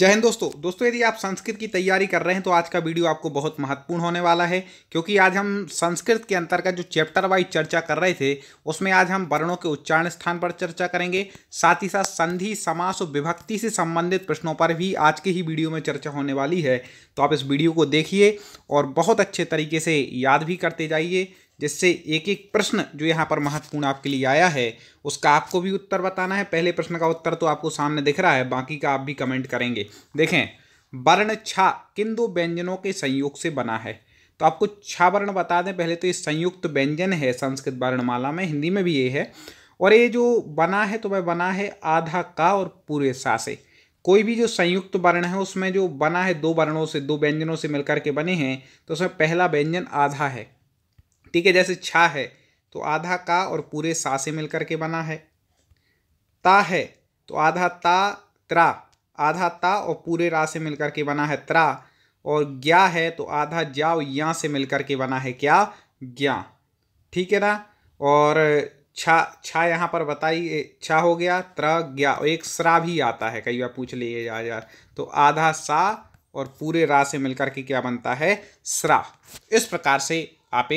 जय हिंद दोस्तों दोस्तों यदि आप संस्कृत की तैयारी कर रहे हैं तो आज का वीडियो आपको बहुत महत्वपूर्ण होने वाला है क्योंकि आज हम संस्कृत के अंतर्गत जो चैप्टर वाइज चर्चा कर रहे थे उसमें आज हम वर्णों के उच्चारण स्थान पर चर्चा करेंगे साथ ही साथ संधि समास और विभक्ति से संबंधित प्रश्नों पर भी आज के ही वीडियो में चर्चा होने वाली है तो आप इस वीडियो को देखिए और बहुत अच्छे तरीके से याद भी करते जाइए जिससे एक एक प्रश्न जो यहाँ पर महत्वपूर्ण आपके लिए आया है उसका आपको भी उत्तर बताना है पहले प्रश्न का उत्तर तो आपको सामने दिख रहा है बाकी का आप भी कमेंट करेंगे देखें वर्ण छा किन दो व्यंजनों के संयोग से बना है तो आपको छा वर्ण बता दें पहले तो ये संयुक्त व्यंजन है संस्कृत वर्णमाला में हिंदी में भी ये है और ये जो बना है तो वह बना है आधा का और पूरे सा से कोई भी जो संयुक्त वर्ण है उसमें जो बना है दो वर्णों से दो व्यंजनों से मिलकर के बने हैं तो उसमें पहला व्यंजन आधा है ठीक है जैसे छा है तो आधा का और पूरे सा से मिलकर के बना है ता है तो आधा ता त्रा आधा ता और पूरे रा से मिलकर के बना है त्रा और ज्ञा है तो आधा जा या से मिलकर के बना है क्या ज्ञा ठीक है ना और छा छा यहाँ पर बताई छा हो गया त्र ज्ञा और एक श्रा भी आता है कई बार पूछ लिए यार यार तो आधा सा और पूरे रा से मिलकर के क्या बनता है श्रा इस प्रकार से आप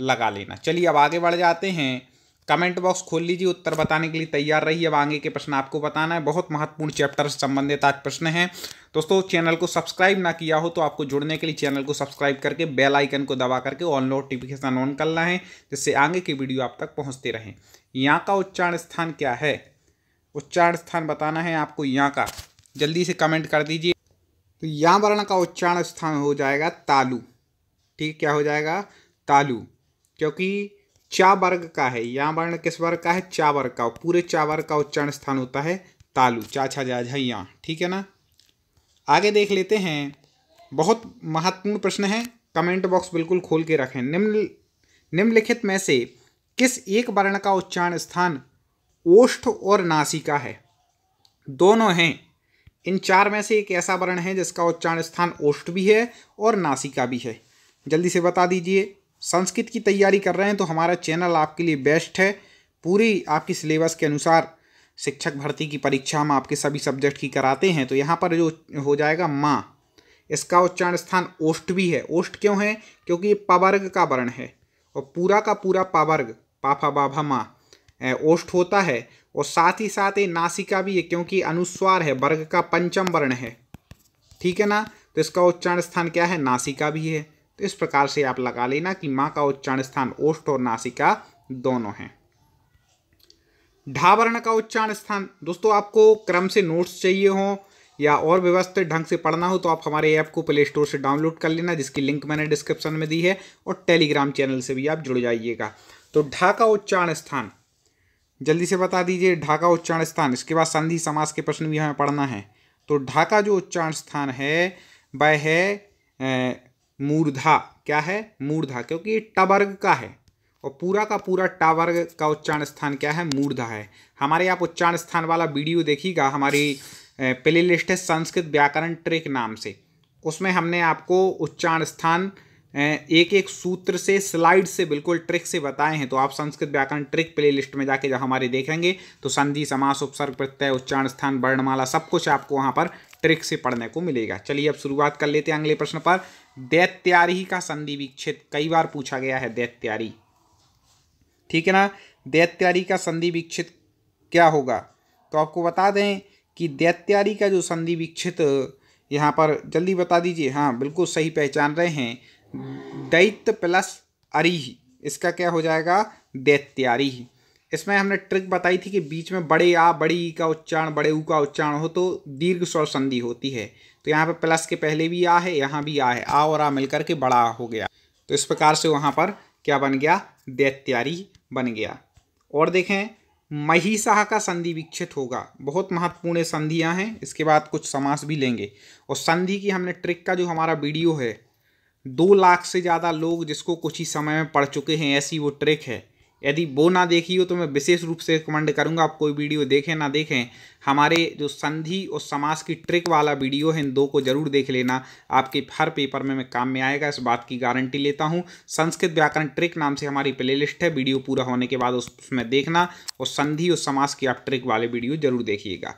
लगा लेना चलिए अब आगे बढ़ जाते हैं कमेंट बॉक्स खोल लीजिए उत्तर बताने के लिए तैयार रहिए अब आगे के प्रश्न आपको बताना है बहुत महत्वपूर्ण चैप्टर से संबंधित आज प्रश्न है दोस्तों चैनल को सब्सक्राइब ना किया हो तो आपको जुड़ने के लिए चैनल को सब्सक्राइब करके बेल आइकन को दबा करके ऑल नोटिफिकेशन ऑन करना है जिससे आगे की वीडियो आप तक पहुँचते रहें यहाँ का उच्चारण स्थान क्या है उच्चारण स्थान बताना है आपको यहाँ का जल्दी से कमेंट कर दीजिए तो यहाँ वर्ण का उच्चारण स्थान हो जाएगा तालू ठीक क्या हो जाएगा तालू क्योंकि चा वर्ग का है यहाँ वर्ण किस वर्ग का है चा वर्ग का पूरे चा वर्ग का उच्चारण स्थान होता है तालु चा छा जा झा ठीक है ना आगे देख लेते हैं बहुत महत्वपूर्ण प्रश्न है कमेंट बॉक्स बिल्कुल खोल के रखें निम्न निम्नलिखित में से किस एक वर्ण का उच्चारण स्थान ओष्ठ और नासिका है दोनों हैं इन चार में से एक ऐसा वर्ण है जिसका उच्चारण स्थान ओष्ठ भी है और नासिका भी है जल्दी से बता दीजिए संस्कृत की तैयारी कर रहे हैं तो हमारा चैनल आपके लिए बेस्ट है पूरी आपकी सिलेबस के अनुसार शिक्षक भर्ती की परीक्षा हम आपके सभी सब्जेक्ट की कराते हैं तो यहाँ पर जो हो जाएगा माँ इसका उच्चारण स्थान ओष्ट भी है ओष्ट क्यों है क्योंकि ये पावर्ग का वर्ण है और पूरा का पूरा पावर्ग पाफा बाभा माँ ओष्ट होता है और साथ ही साथ ये नासिका भी है क्योंकि अनुस्वार है वर्ग का पंचम वर्ण है ठीक है ना तो इसका उच्चारण स्थान क्या है नासिका भी है तो इस प्रकार से आप लगा लेना कि माँ का उच्चारण स्थान ओष्ठ और नासिका दोनों हैं ढावर्ण का उच्चारण स्थान दोस्तों आपको क्रम से नोट्स चाहिए हों या और व्यवस्थित ढंग से पढ़ना हो तो आप हमारे ऐप को प्ले स्टोर से डाउनलोड कर लेना जिसकी लिंक मैंने डिस्क्रिप्शन में दी है और टेलीग्राम चैनल से भी आप जुड़ जाइएगा तो ढा का उच्चारण स्थान जल्दी से बता दीजिए ढाका उच्चारण स्थान इसके बाद संधि समास के प्रश्न भी हमें पढ़ना है तो ढाका जो उच्चारण स्थान है वह है मूर्धा क्या है मूर्धा क्योंकि ये टवर्ग का है और पूरा का पूरा टावर्ग का उच्चारण स्थान क्या है मूर्धा है हमारे आप उच्चारण स्थान वाला वीडियो देखिएगा हमारी प्ले लिस्ट है संस्कृत व्याकरण ट्रिक नाम से उसमें हमने आपको उच्चारण स्थान एक एक सूत्र से स्लाइड से बिल्कुल ट्रिक से बताए हैं तो आप संस्कृत व्याकरण ट्रिक प्ले लिस्ट में जाके जब हमारे देखेंगे तो संधि समास उपसर्ग प्रत्यय उच्चारण स्थान वर्णमाला सब कुछ आपको वहाँ पर ट्रिक से पढ़ने को मिलेगा चलिए अब शुरुआत कर लेते हैं अगले प्रश्न पर दैत्यारी का संधि विक्षेप कई बार पूछा गया है दैत्यारी ठीक है ना दैत्यारी का संधि विक्षित क्या होगा तो आपको बता दें कि दैत्यारी का जो संधि विक्षित यहाँ पर जल्दी बता दीजिए हाँ बिल्कुल सही पहचान रहे हैं दैत्य प्लस अरी इसका क्या हो जाएगा दैत्यारी इसमें हमने ट्रिक बताई थी कि बीच में बड़े आ बड़ी ई का उच्चारण बड़े ऊ का उच्चारण हो तो दीर्घ स्वर संधि होती है तो यहाँ पर प्लस के पहले भी आ है यहाँ भी आ है आ और आ मिलकर के बड़ा हो गया तो इस प्रकार से वहाँ पर क्या बन गया दैत्यारी बन गया और देखें महिषाह का संधि विक्षित होगा बहुत महत्वपूर्ण संधियाँ हैं इसके बाद कुछ समास भी लेंगे और संधि की हमने ट्रिक का जो हमारा वीडियो है दो लाख से ज़्यादा लोग जिसको कुछ ही समय में पढ़ चुके हैं ऐसी वो ट्रिक है यदि वो ना देखी हो तो मैं विशेष रूप से रिकमेंड करूंगा आप कोई वीडियो देखें ना देखें हमारे जो संधि और समास की ट्रिक वाला वीडियो है इन दो को जरूर देख लेना आपके हर पेपर में मैं काम में आएगा इस बात की गारंटी लेता हूं संस्कृत व्याकरण ट्रिक नाम से हमारी प्लेलिस्ट है वीडियो पूरा होने के बाद उसमें देखना और संधि और समास की आप ट्रिक वाले वीडियो जरूर देखिएगा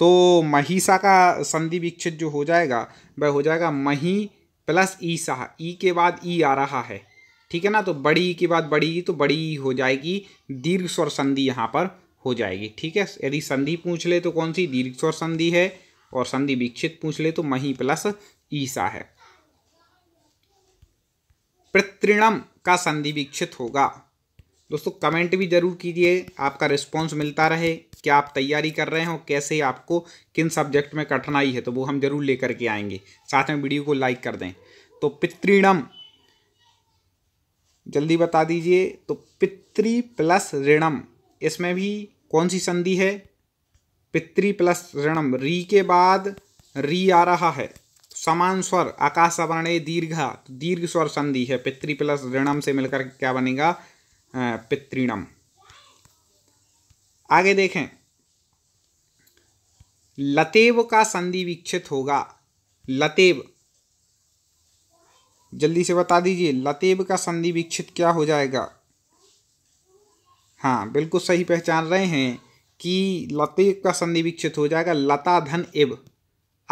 तो महिषा का संधि विक्षित जो हो जाएगा वह हो जाएगा मही प्लस ईसा ई के बाद ई आ रहा है ठीक है ना तो बड़ी की बात बड़ी तो बड़ी हो जाएगी दीर्घ स्वर संधि यहाँ पर हो जाएगी ठीक है यदि संधि पूछ ले तो कौन सी दीर्घ स्वर संधि है और संधि विक्षित पूछ ले तो मही प्लस ईसा है प्रत्रिणम का संधि विक्षित होगा दोस्तों कमेंट भी जरूर कीजिए आपका रिस्पॉन्स मिलता रहे क्या आप तैयारी कर रहे हो कैसे आपको किन सब्जेक्ट में कठिनाई है तो वो हम जरूर लेकर के आएंगे साथ में वीडियो को लाइक कर दें तो पितृणम जल्दी बता दीजिए तो पितृ प्लस ऋणम इसमें भी कौन सी संधि है पितृ प्लस ऋणम री के बाद री आ रहा है तो समान स्वर आकाश सवर्णे दीर्घा तो दीर्घ स्वर संधि है पितृ प्लस ऋणम से मिलकर क्या बनेगा पितृणम आगे देखें लतेव का संधि विक्षित होगा लतेव जल्दी से बता दीजिए लतेब का संधि विक्षित क्या हो जाएगा हाँ बिल्कुल सही पहचान रहे हैं कि लतेब का संधि विक्षित हो जाएगा लता धन एब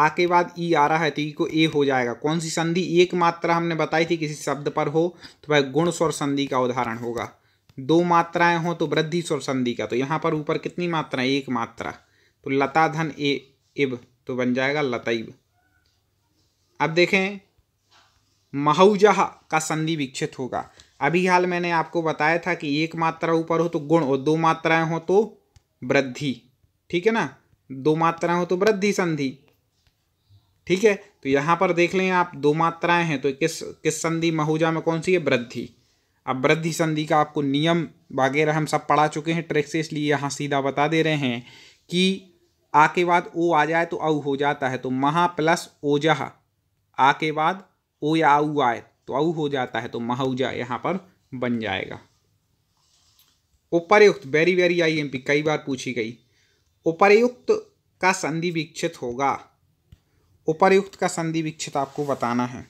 आ के बाद ई आ रहा है तो ई को ए हो जाएगा कौन सी संधि एक मात्रा हमने बताई थी किसी शब्द पर हो तो भाई गुण स्वर संधि का उदाहरण होगा दो मात्राएं हो तो वृद्धि स्वर संधि का तो यहाँ पर ऊपर कितनी मात्रा है? एक मात्रा तो लता धन ए इब तो बन जाएगा लतैब अब देखें महौजह का संधि विक्षित होगा अभी हाल मैंने आपको बताया था कि एक मात्रा ऊपर हो तो गुण और दो मात्राएं हो तो वृद्धि ठीक है ना दो मात्राएं हो तो वृद्धि संधि ठीक है तो यहाँ पर देख लें आप दो मात्राएं हैं तो किस किस संधि महूजा में कौन सी है वृद्धि अब वृद्धि संधि का आपको नियम वगैरह हम सब पढ़ा चुके हैं ट्रिक से इसलिए यहाँ सीधा बता दे रहे हैं कि आ के बाद ओ आ जाए तो औ हो जाता है तो महा प्लस ओजह आ के बाद ओ या आऊ आए तो आऊ हो जाता है तो महऊजा यहाँ पर बन जाएगा उपरयुक्त very very I M P कई बार पूछी गई उपरयुक्त का संधि विक्षित होगा उपरयुक्त का संधि विक्षित आपको बताना है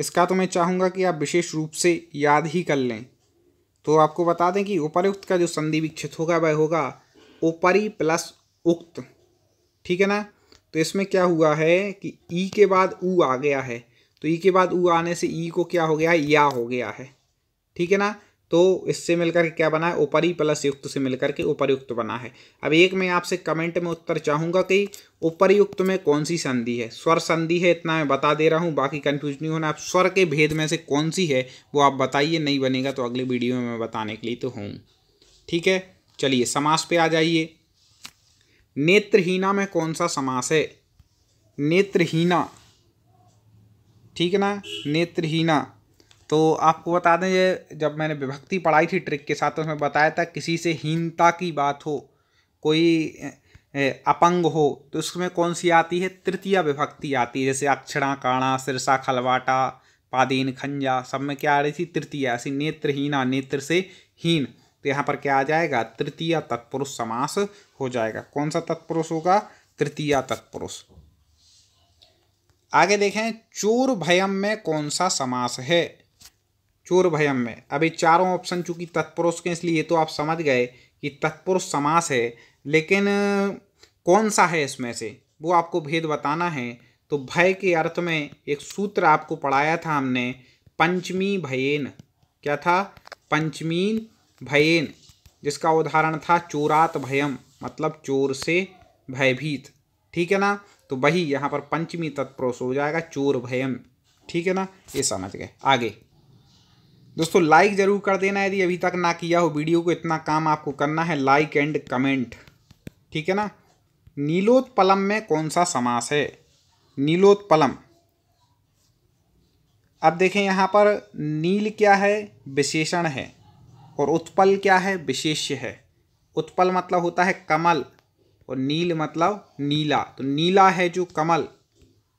इसका तो मैं चाहूँगा कि आप विशेष रूप से याद ही कर लें तो आपको बता दें कि उपरयुक्त का जो संधि विक्षित होगा वह होगा ऊपरी प्लस उक्त ठीक है ना तो इसमें क्या हुआ है कि ई के बाद ऊ आ गया है तो ई के बाद ऊ आने से ई को क्या हो गया है या हो गया है ठीक है ना तो इससे मिलकर के क्या बना है उपरी प्लस युक्त से मिलकर के उपरयुक्त बना है अब एक मैं आपसे कमेंट में उत्तर चाहूँगा कि उपरयुक्त में कौन सी संधि है स्वर संधि है इतना मैं बता दे रहा हूँ बाकी कन्फ्यूज नहीं होना आप स्वर के भेद में से कौन सी है वो आप बताइए नहीं बनेगा तो अगले वीडियो में मैं बताने के लिए तो हूँ ठीक है चलिए समास पे आ जाइए नेत्रहीना में कौन सा समास है नेत्रहीना ठीक है ना नेत्रहीना तो आपको बता दें जब मैंने विभक्ति पढ़ाई थी ट्रिक के साथ तो उसमें बताया था किसी से हीनता की बात हो कोई अपंग हो तो उसमें कौन सी आती है तृतीय विभक्ति आती है जैसे अक्षरा काणा सिरसा खलवाटा पादीन खंजा सब में क्या आ रही थी तृतीय ऐसी नेत्रहीना नेत्र से हीन तो यहाँ पर क्या आ जाएगा तृतीय तत्पुरुष समास हो जाएगा कौन सा तत्पुरुष होगा तृतीय तत्पुरुष आगे देखें चोर भयम में कौन सा समास है चोर भयम में अभी चारों ऑप्शन चूंकि तत्पुरुष के इसलिए तो आप समझ गए कि तत्पुरुष समास है लेकिन कौन सा है इसमें से वो आपको भेद बताना है तो भय के अर्थ में एक सूत्र आपको पढ़ाया था हमने पंचमी भयेन क्या था पंचमी भयेन जिसका उदाहरण था चोरात भयम मतलब चोर से भयभीत ठीक है ना तो वही यहाँ पर पंचमी तत्पुरुष हो जाएगा चोर भयम ठीक है ना ये समझ गए आगे दोस्तों लाइक ज़रूर कर देना यदि अभी तक ना किया हो वीडियो को इतना काम आपको करना है लाइक एंड कमेंट ठीक है ना नीलोत्पलम में कौन सा समास है नीलोत्पलम अब देखें यहाँ पर नील क्या है विशेषण है और उत्पल क्या है विशेष्य है उत्पल मतलब होता है कमल और नील मतलब नीला तो नीला है जो कमल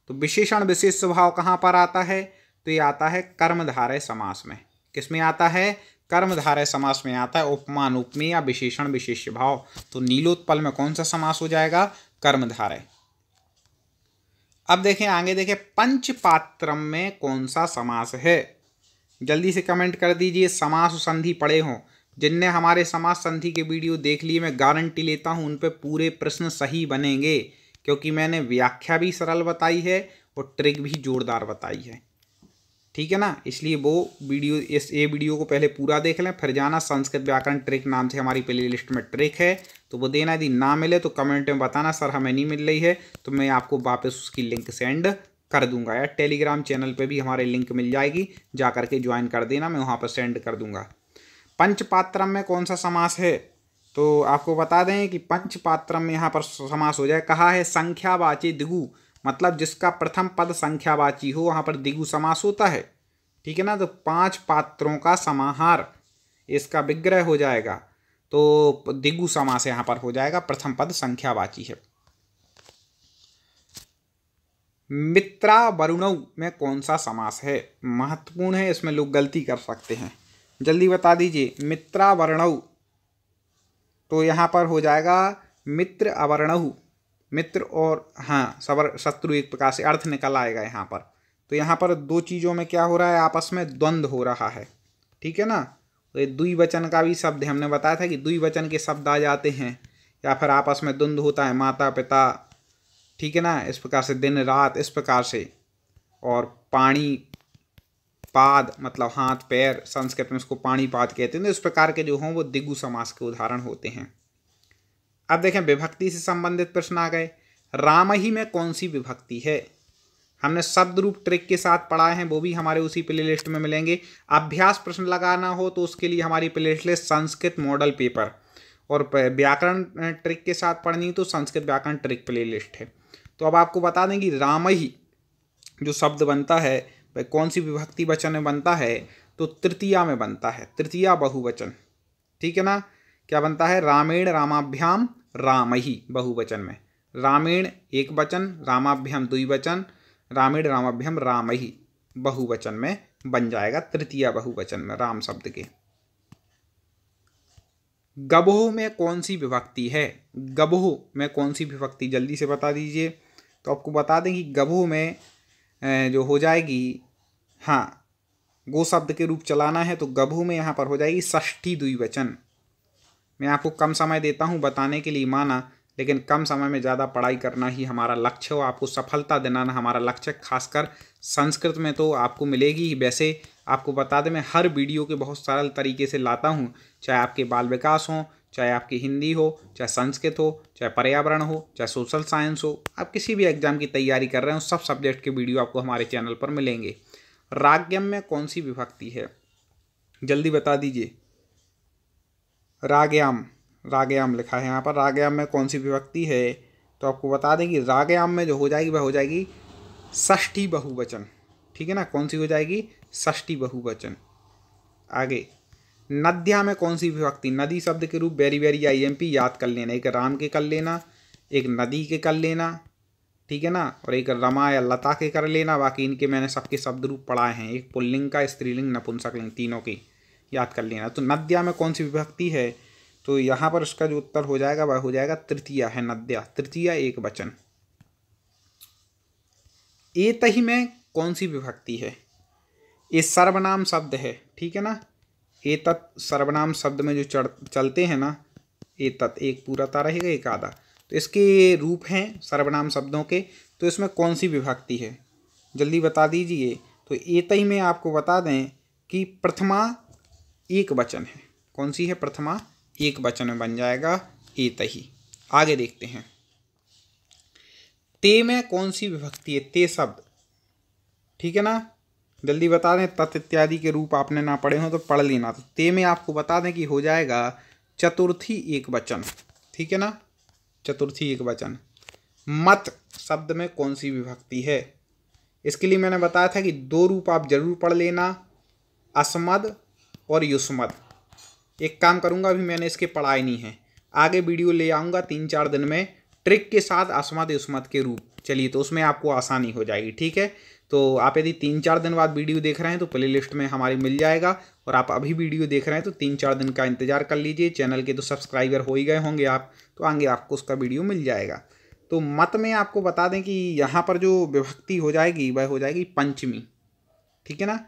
तो विशेषण विशेष स्वभाव कहाँ पर आता है तो ये आता है कर्मधारय समास में किस में आता है कर्मधारय समास में आता है उपमान उपमेय या विशेषण विशेष भाव तो नीलोत्पल में कौन सा समास हो जाएगा कर्मधारय अब देखें आगे देखें पंचपात्रम में कौन सा समास है जल्दी से कमेंट कर दीजिए समास संधि पड़े हों जिनने हमारे समाज संधि के वीडियो देख लिए मैं गारंटी लेता हूँ उन पर पूरे प्रश्न सही बनेंगे क्योंकि मैंने व्याख्या भी सरल बताई है और ट्रिक भी जोरदार बताई है ठीक है ना इसलिए वो वीडियो इस ए वीडियो को पहले पूरा देख लें फिर जाना संस्कृत व्याकरण ट्रिक नाम से हमारी प्ले लिस्ट में ट्रिक है तो वो देना यदि ना मिले तो कमेंट में बताना सर हमें नहीं मिल रही है तो मैं आपको वापस उसकी लिंक सेंड कर दूंगा या टेलीग्राम चैनल पे भी हमारे लिंक मिल जाएगी जा करके ज्वाइन कर देना मैं वहाँ पर सेंड कर दूंगा पंचपात्रम में कौन सा समास है तो आपको बता दें कि पंचपात्रम में यहाँ पर समास हो जाए कहा है संख्यावाची दिगु मतलब जिसका प्रथम पद संख्यावाची हो वहाँ पर दिगु समास होता है ठीक है ना तो पांच पात्रों का समाहार इसका विग्रह हो जाएगा तो दिगु समास यहाँ पर हो जाएगा प्रथम पद संख्यावाची है मित्रा वरुण में कौन सा समास है महत्वपूर्ण है इसमें लोग गलती कर सकते हैं जल्दी बता दीजिए मित्रा तो यहाँ पर हो जाएगा मित्र अवर्णऊ मित्र और हाँ सवर शत्रु एक प्रकार से अर्थ निकल आएगा यहाँ पर तो यहाँ पर दो चीज़ों में क्या हो रहा है आपस में द्वंद्व हो रहा है ठीक है ना तो ये वचन का भी शब्द हमने बताया था कि दुई वचन के शब्द आ जाते हैं या फिर आपस में द्वंद्व होता है माता पिता ठीक है ना इस प्रकार से दिन रात इस प्रकार से और पानी पाद मतलब हाथ पैर संस्कृत में उसको पानी पाद कहते हैं तो इस प्रकार के जो हों वो दिगु समास के उदाहरण होते हैं अब देखें विभक्ति से संबंधित प्रश्न आ गए राम ही में कौन सी विभक्ति है हमने शब्द रूप ट्रिक के साथ पढ़ाए हैं वो भी हमारे उसी प्ले लिस्ट में मिलेंगे अभ्यास प्रश्न लगाना हो तो उसके लिए हमारी प्ले लिस्ट है संस्कृत मॉडल पेपर और व्याकरण ट्रिक के साथ पढ़नी तो संस्कृत व्याकरण ट्रिक प्ले लिस्ट है तो अब आपको बता दें कि राम ही जो शब्द बनता है भाई कौन सी विभक्ति वचन में बनता है तो तृतीया में बनता है तृतीया बहुवचन ठीक है ना क्या बनता है रामेण रामाभ्याम राम ही बहुवचन में रामेण एक वचन रामाभ्याम द्विवचन रामेण रामाभ्याम राम ही बहुवचन में बन जाएगा तृतीया बहुवचन में राम शब्द के गबोह में कौन सी विभक्ति है गबोह में कौन सी विभक्ति जल्दी से बता दीजिए तो आपको बता दें कि गबोह में जो हो जाएगी हाँ गो शब्द के रूप चलाना है तो गभू में यहाँ पर हो जाएगी ष्ठी द्विवचन मैं आपको कम समय देता हूँ बताने के लिए माना लेकिन कम समय में ज़्यादा पढ़ाई करना ही हमारा लक्ष्य हो आपको सफलता दिलाना हमारा लक्ष्य खासकर संस्कृत में तो आपको मिलेगी ही वैसे आपको बता दें मैं हर वीडियो के बहुत सरल तरीके से लाता हूँ चाहे आपके बाल विकास हों चाहे आपकी हिंदी हो चाहे संस्कृत हो चाहे पर्यावरण हो चाहे सोशल साइंस हो आप किसी भी एग्जाम की तैयारी कर रहे हो सब सब्जेक्ट के वीडियो आपको हमारे चैनल पर मिलेंगे राग्यम में कौन सी विभक्ति है जल्दी बता दीजिए रागयाम रागयाम लिखा है यहाँ पर रागयाम में कौन सी विभक्ति है तो आपको बता दें कि रागयाम में जो हो जाएगी वह हो जाएगी ष्ठी बहुवचन ठीक है ना कौन सी हो जाएगी ष्ठी बहुवचन आगे नद्या में कौन सी विभक्ति नदी शब्द के रूप very very I M P याद कर लेना एक राम के कर लेना एक नदी के कर लेना ठीक है ना और एक रमा या लता के कर लेना बाकी इनके मैंने सबके शब्द रूप पढ़ाए हैं एक पुल्लिंग का स्त्रीलिंग लिंग तीनों के याद कर लेना तो नद्या में कौन सी विभक्ति है तो यहाँ पर उसका जो उत्तर हो जाएगा वह हो जाएगा तृतीया है नद्या तृतीया एक वचन एत ही में कौन सी विभक्ति है ये सर्वनाम शब्द है ठीक है ना एतत सर्वनाम शब्द में जो चढ़ चलते हैं ना एतत एक पूरा तारा रहेगा एक आधा तो इसके रूप हैं सर्वनाम शब्दों के तो इसमें कौन सी विभक्ति है जल्दी बता दीजिए तो एतई में आपको बता दें कि प्रथमा एक वचन है कौन सी है प्रथमा एक वचन में बन जाएगा एत ही आगे देखते हैं ते में कौन सी विभक्ति है ते शब्द ठीक है ना जल्दी बता दें तत् इत्यादि के रूप आपने ना पढ़े हों तो पढ़ लेना तो ते में आपको बता दें कि हो जाएगा चतुर्थी एक वचन ठीक है ना चतुर्थी एक वचन मत शब्द में कौन सी विभक्ति है इसके लिए मैंने बताया था कि दो रूप आप जरूर पढ़ लेना असमद और युष्मद एक काम करूँगा अभी मैंने इसके पढ़ाए नहीं है आगे वीडियो ले आऊँगा तीन चार दिन में ट्रिक के साथ असमद युष्मद के रूप चलिए तो उसमें आपको आसानी हो जाएगी ठीक है तो आप यदि तीन चार दिन बाद वीडियो देख रहे हैं तो प्ले लिस्ट में हमारी मिल जाएगा और आप अभी वीडियो देख रहे हैं तो तीन चार दिन का इंतजार कर लीजिए चैनल के तो सब्सक्राइबर हो ही गए होंगे आप तो आगे आपको उसका वीडियो मिल जाएगा तो मत में आपको बता दें कि यहाँ पर जो विभक्ति हो जाएगी वह हो जाएगी पंचमी ठीक है ना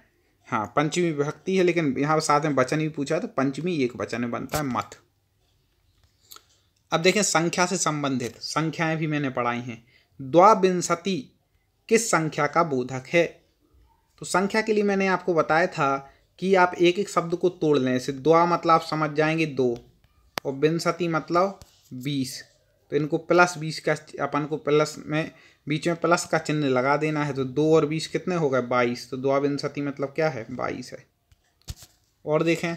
हाँ पंचमी विभक्ति है लेकिन यहाँ साथ में वचन भी पूछा तो पंचमी एक वचन में बनता है मत अब देखें संख्या से संबंधित संख्याएं भी मैंने पढ़ाई हैं द्वाविंशति किस संख्या का बोधक है तो संख्या के लिए मैंने आपको बताया था कि आप एक एक शब्द को तोड़ लें इसे दुआ मतलब आप समझ जाएंगे दो और विंशति मतलब बीस तो इनको प्लस बीस का अपन को प्लस में बीच में प्लस का चिन्ह लगा देना है तो दो और बीस कितने हो गए बाईस तो दुआ विंशति मतलब क्या है बाईस है और देखें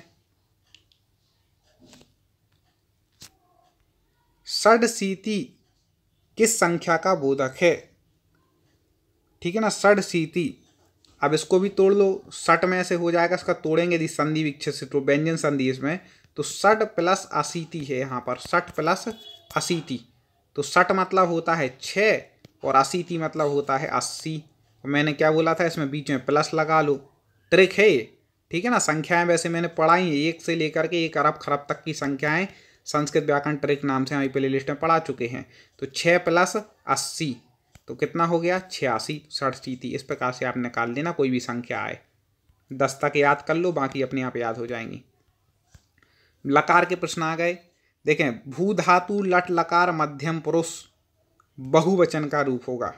षड किस संख्या का बोधक है ठीक है ना सड़ सीती अब इसको भी तोड़ लो सट में ऐसे हो जाएगा इसका तोड़ेंगे यदि संधि विक्षित से तो व्यंजन संधि इसमें तो सट प्लस असीति है यहाँ पर सट प्लस असीति तो सट मतलब होता है छः और असीति मतलब होता है अस्सी तो मैंने क्या बोला था इसमें बीच में प्लस लगा लो ट्रिक है ये ठीक है ना संख्याएं वैसे मैंने पढ़ाई हैं एक से लेकर के एक अरब खरब तक की संख्याएं संस्कृत व्याकरण ट्रिक नाम से हमारी प्ले लिस्ट में पढ़ा चुके हैं तो छः प्लस अस्सी तो कितना हो गया छियासी सड़सठी थी इस प्रकार से आप निकाल लेना कोई भी संख्या आए दस तक याद कर लो बाकी अपने आप याद हो जाएंगी लकार के प्रश्न आ गए देखें भू धातु लट लकार मध्यम पुरुष बहुवचन का रूप होगा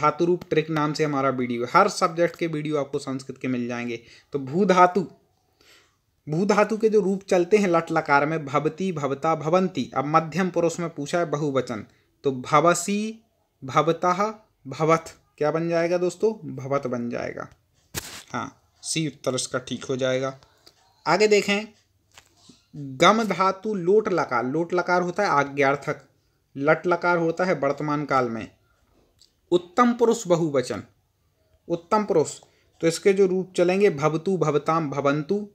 धातु रूप ट्रिक नाम से हमारा वीडियो हर सब्जेक्ट के वीडियो आपको संस्कृत के मिल जाएंगे तो भू धातु भू धातु के जो रूप चलते हैं लट लकार में भवती भवता भवंती अब मध्यम पुरुष में पूछा है बहुवचन तो भवसी भवतः भवथ क्या बन जाएगा दोस्तों भवत बन जाएगा हाँ सी उत्तर इसका ठीक हो जाएगा आगे देखें गम धातु लोट लकार लोट लकार होता है आज्ञार्थक लट लकार होता है वर्तमान काल में उत्तम पुरुष बहुवचन उत्तम पुरुष तो इसके जो रूप चलेंगे भवतु भवताम भवंतु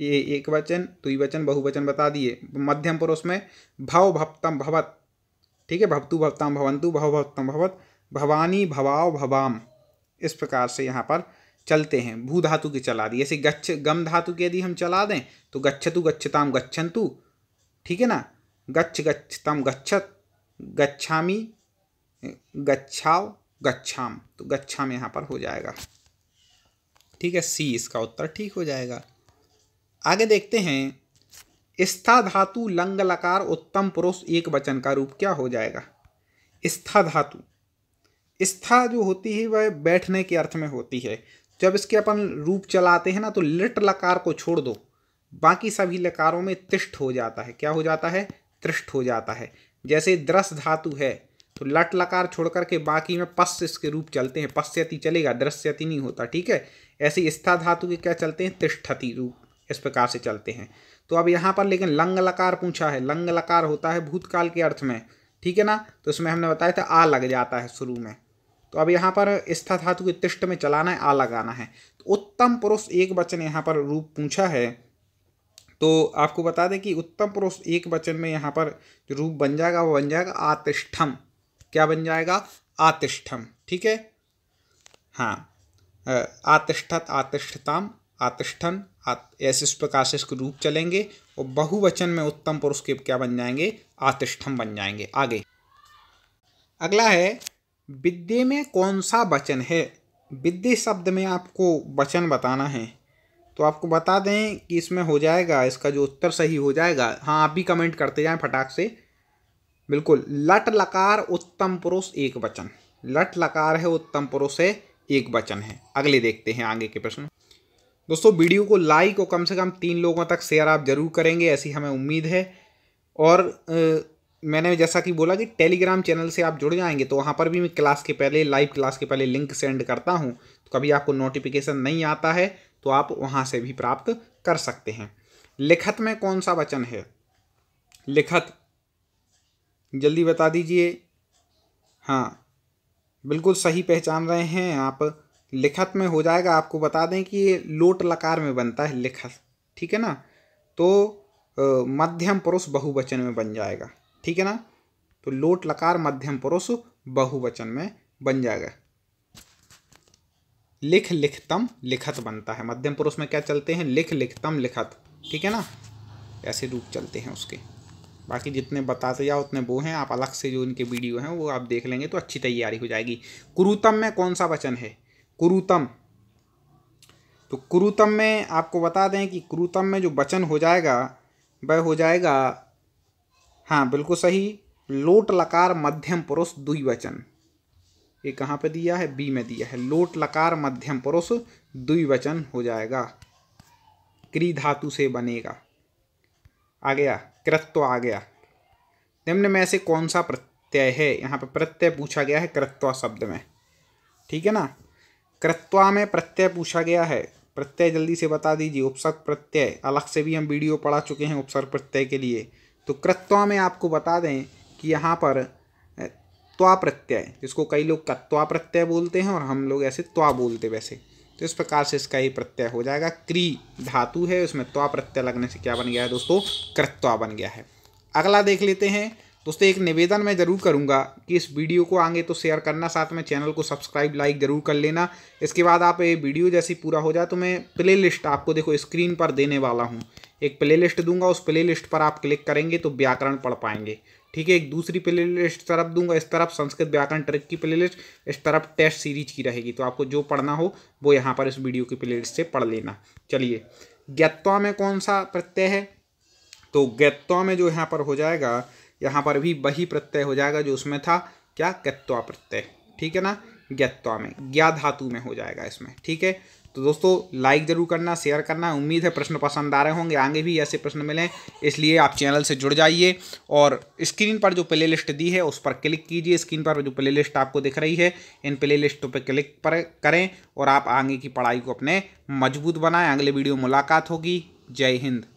ये एक वचन वचन बहुवचन बता दिए मध्यम पुरुष में भव भवतम भवत ठीक है भवतु भवताम भवंतु भव भवतम भवत भवानी भवाव भवाम इस प्रकार से यहाँ पर चलते हैं भू धातु की चला दी ऐसे गच्छ गम धातु की यदि हम चला दें तो गच्छतु गच्छताम गच्छन्तु ठीक है ना गच्छ गच्छताम गच्छत गच्छामी गच्छाव गच्छाम तो गच्छाम यहाँ पर हो जाएगा ठीक है सी इसका उत्तर ठीक हो जाएगा आगे देखते हैं स्था धातु लंग लकार उत्तम पुरुष एक वचन का रूप क्या हो जाएगा स्था धातु स्था जो होती है वह बैठने के अर्थ में होती है जब इसके अपन रूप चलाते हैं ना तो लिट लकार को छोड़ दो बाकी सभी लकारों में तिष्ठ हो जाता है क्या हो जाता है तृष्ठ हो जाता है जैसे दृश धातु है तो लट लकार छोड़ करके बाकी में पश्य इसके रूप चलते हैं पश्यति चलेगा दृश्यति नहीं होता ठीक है ऐसे स्था धातु के क्या चलते हैं तिष्ठति रूप इस प्रकार से चलते हैं तो अब यहाँ पर लेकिन लंग लकार पूछा है लंग लकार होता है भूतकाल के अर्थ में ठीक है ना तो इसमें हमने बताया था आ लग जाता है शुरू में तो अब यहाँ पर स्था धातु के तिष्ट में चलाना है आ लगाना है तो उत्तम पुरुष एक वचन यहाँ पर रूप पूछा है तो आपको बता दें कि उत्तम पुरुष एक वचन में यहाँ पर जो रूप बन जाएगा वो बन जाएगा आतिष्ठम क्या बन जाएगा आतिष्ठम ठीक है हाँ आतिष्ठत आतिष्ठताम आतिष्ठन ऐसे इस प्रकार से इसके रूप चलेंगे और बहुवचन में उत्तम पुरुष के क्या बन जाएंगे आतिष्ठम बन जाएंगे आगे अगला है विद्य में कौन सा वचन है विद्य शब्द में आपको वचन बताना है तो आपको बता दें कि इसमें हो जाएगा इसका जो उत्तर सही हो जाएगा हाँ आप भी कमेंट करते जाएं फटाक से बिल्कुल लट लकार उत्तम पुरुष एक वचन लट लकार है उत्तम पुरुष है एक वचन है अगले देखते हैं आगे के प्रश्न दोस्तों वीडियो को लाइक और कम से कम तीन लोगों तक शेयर आप जरूर करेंगे ऐसी हमें उम्मीद है और आ, मैंने जैसा कि बोला कि टेलीग्राम चैनल से आप जुड़ जाएंगे तो वहाँ पर भी मैं क्लास के पहले लाइव क्लास के पहले लिंक सेंड करता हूँ तो कभी आपको नोटिफिकेशन नहीं आता है तो आप वहाँ से भी प्राप्त कर सकते हैं लिखत में कौन सा वचन है लिखत जल्दी बता दीजिए हाँ बिल्कुल सही पहचान रहे हैं आप लिखत में हो जाएगा आपको बता दें कि ये लोट लकार में बनता है लिखत ठीक है ना तो मध्यम पुरुष बहुवचन में बन जाएगा ठीक है ना तो लोट लकार मध्यम पुरुष बहुवचन में बन जाएगा लिख लिखतम लिखत बनता है मध्यम पुरुष में क्या चलते हैं लिख लिखतम लिखत ठीक है ना ऐसे रूप चलते हैं उसके बाकी जितने बताते जाओ उतने वो हैं आप अलग से जो इनके वीडियो हैं वो आप देख लेंगे तो अच्छी तैयारी हो जाएगी कुरुतम में कौन सा वचन है कुरुतम तो कुरुतम में आपको बता दें कि कुरुतम में जो वचन हो जाएगा वह हो जाएगा हाँ बिल्कुल सही लोट लकार मध्यम पुरुष द्विवचन ये कहाँ पे दिया है बी में दिया है लोट लकार मध्यम पुरुष द्विवचन हो जाएगा क्री धातु से बनेगा आ गया कृत्व आ गया निम्न में से कौन सा प्रत्यय है यहाँ पे प्रत्यय पूछा गया है कृत्व शब्द में ठीक है ना कृत्वा में प्रत्यय पूछा गया है प्रत्यय जल्दी से बता दीजिए उपसर्ग प्रत्यय अलग से भी हम वीडियो पढ़ा चुके हैं उपसर्ग प्रत्यय के लिए तो कृत्वा में आपको बता दें कि यहाँ पर त्वा प्रत्यय जिसको कई लोग कत्वा प्रत्यय बोलते हैं और हम लोग ऐसे त्वा बोलते वैसे तो इस प्रकार से इसका ये प्रत्यय हो जाएगा क्री धातु है उसमें त्वा प्रत्यय लगने से क्या बन गया है दोस्तों कृत्वा बन गया है अगला देख लेते हैं दोस्तों एक निवेदन मैं ज़रूर करूँगा कि इस वीडियो को आगे तो शेयर करना साथ में चैनल को सब्सक्राइब लाइक ज़रूर कर लेना इसके बाद आप ये वीडियो जैसी पूरा हो जाए तो मैं प्लेलिस्ट आपको देखो स्क्रीन पर देने वाला हूँ एक प्लेलिस्ट दूंगा उस प्लेलिस्ट पर आप क्लिक करेंगे तो व्याकरण पढ़ पाएंगे ठीक है एक दूसरी लिस्ट तरफ दूंगा इस तरफ संस्कृत व्याकरण ट्रिक की लिस्ट इस तरफ टेस्ट सीरीज की रहेगी तो आपको जो पढ़ना हो वो यहाँ पर इस वीडियो की लिस्ट से पढ़ लेना चलिए गैत्वा में कौन सा प्रत्यय है तो गैत्वा में जो यहाँ पर हो जाएगा यहाँ पर भी वही प्रत्यय हो जाएगा जो उसमें था क्या गत्वा प्रत्यय ठीक है ना ज्ञत्वा में ज्ञा धातु में हो जाएगा इसमें ठीक है तो दोस्तों लाइक ज़रूर करना शेयर करना उम्मीद है प्रश्न पसंद आ रहे होंगे आगे भी ऐसे प्रश्न मिलें इसलिए आप चैनल से जुड़ जाइए और स्क्रीन पर जो प्ले लिस्ट दी है उस पर क्लिक कीजिए स्क्रीन पर जो प्ले लिस्ट आपको दिख रही है इन प्ले लिस्टों पर क्लिक पर करें और आप आगे की पढ़ाई को अपने मजबूत बनाएं अगले वीडियो मुलाकात होगी जय हिंद